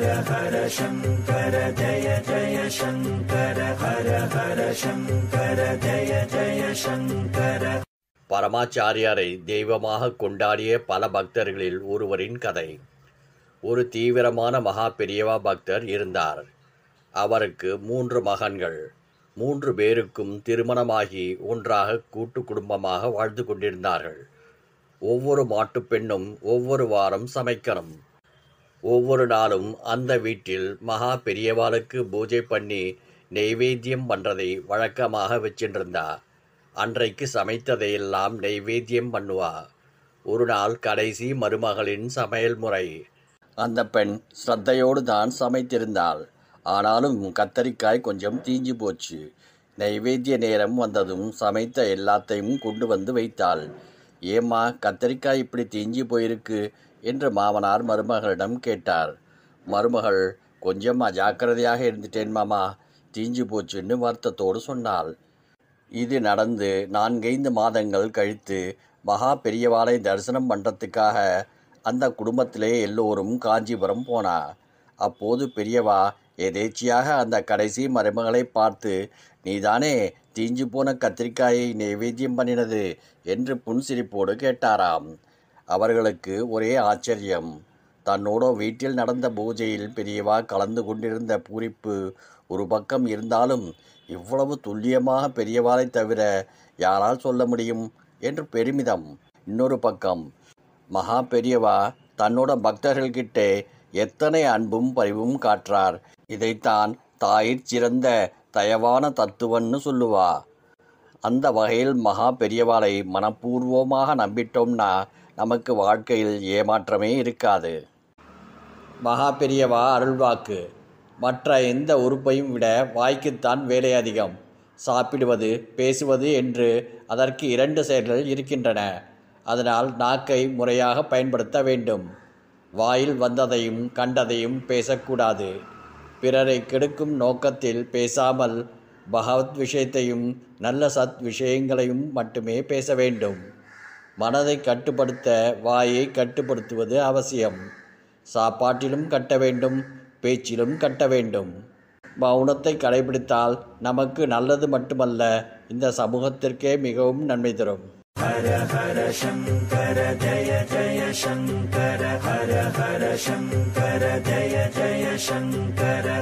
ஹர ஹர சங்கர ஜய ஜய சங்கர ஹர ஹர சங்கர ஜய ஜய சங்கர பரமாச்சாரியாரை தெய்வமாக கொண்டாடிய பல பக்தர்களில் ஒருவரின் கதை ஒரு தீவிரமான மகா பெரியவா பக்தர் இருந்தார் அவருக்கு மூன்று மகன்கள் மூன்று பேருக்கும் திருமணமாகி ஒன்றாக கூட்டு குடும்பமாக வாழ்ந்து கொண்டிருந்தார்கள் ஒவ்வொரு பெண்ணும் ஒவ்வொரு வாரம் சமைக்கணும் ஒவ்வொரு நாளும் அந்த வீட்டில் மகா பெரியவாளுக்கு பூஜை பண்ணி நெய்வேத்தியம் பண்ணுறதை வழக்கமாக வச்சுருந்தா அன்றைக்கு சமைத்ததையெல்லாம் நெய்வேத்தியம் பண்ணுவா ஒரு நாள் கடைசி மருமகளின் சமையல் முறை அந்த பெண் ஸ்ரத்தையோடு தான் சமைத்திருந்தாள் ஆனாலும் கத்தரிக்காய் கொஞ்சம் தீஞ்சு போச்சு நைவேத்திய நேரம் வந்ததும் சமைத்த எல்லாத்தையும் கொண்டு வந்து வைத்தாள் ஏம்மா கத்தரிக்காய் இப்படி தீஞ்சு போயிருக்கு என்று மாமனார் மருமகளிடம் கேட்டார் மருமகள் கொஞ்சம் அஜாக்கிரதையாக இருந்துட்டேன் மாமா தீஞ்சு போச்சுன்னு வருத்தத்தோடு சொன்னாள் இது நடந்து நான்கைந்து மாதங்கள் கழித்து மகா பெரியவாளை தரிசனம் பண்ணுறதுக்காக அந்த குடும்பத்திலே எல்லோரும் காஞ்சிபுரம் போனா அப்போது பெரியவா எதேச்சியாக அந்த கடைசி மருமகளை பார்த்து நீதானே தீஞ்சு போன கத்திரிக்காயை நைவேத்தியம் பண்ணினது என்று புன்சிரிப்போடு கேட்டாராம் அவர்களுக்கு ஒரே ஆச்சரியம் தன்னோட வீட்டில் நடந்த பூஜையில் பெரியவா கலந்து கொண்டிருந்த பூரிப்பு ஒரு பக்கம் இருந்தாலும் இவ்வளவு துல்லியமாக பெரியவாளை தவிர யாரால் சொல்ல முடியும் என்று பெருமிதம் இன்னொரு பக்கம் மகா பெரியவா தன்னோட பக்தர்கள்கிட்டே எத்தனை அன்பும் பரிவும் காற்றார் இதைத்தான் தாயிற் சிறந்த தயவான தத்துவன்னு சொல்லுவா அந்த வகையில் மகா பெரியவாளை மனப்பூர்வமாக நம்பிட்டோம்னா நமக்கு வாழ்க்கையில் ஏமாற்றமே இருக்காது மகா பெரியவா அருள்வாக்கு மற்ற எந்த உறுப்பையும் விட வாய்க்குத்தான் வேலை அதிகம் சாப்பிடுவது பேசுவது என்று அதற்கு இரண்டு செயல்கள் இருக்கின்றன அதனால் நாக்கை முறையாக பயன்படுத்த வேண்டும் வாயில் வந்ததையும் கண்டதையும் பேசக்கூடாது பிறரை கெடுக்கும் நோக்கத்தில் பேசாமல் பகவத் விஷயத்தையும் நல்ல சத் விஷயங்களையும் மட்டுமே பேச வேண்டும் மனதை கட்டுப்படுத்த வாயை கட்டுப்படுத்துவது அவசியம் சாப்பாட்டிலும் கட்ட வேண்டும் பேச்சிலும் கட்ட வேண்டும் மௌனத்தை கடைபிடித்தால் நமக்கு நல்லது மட்டுமல்ல இந்த சமூகத்திற்கே மிகவும் நன்மை தரும் ஹர ஹர சங்கர ஜய ஜய சங்கர ஹர ஹர சங்கர ஜய ஜய சங்கர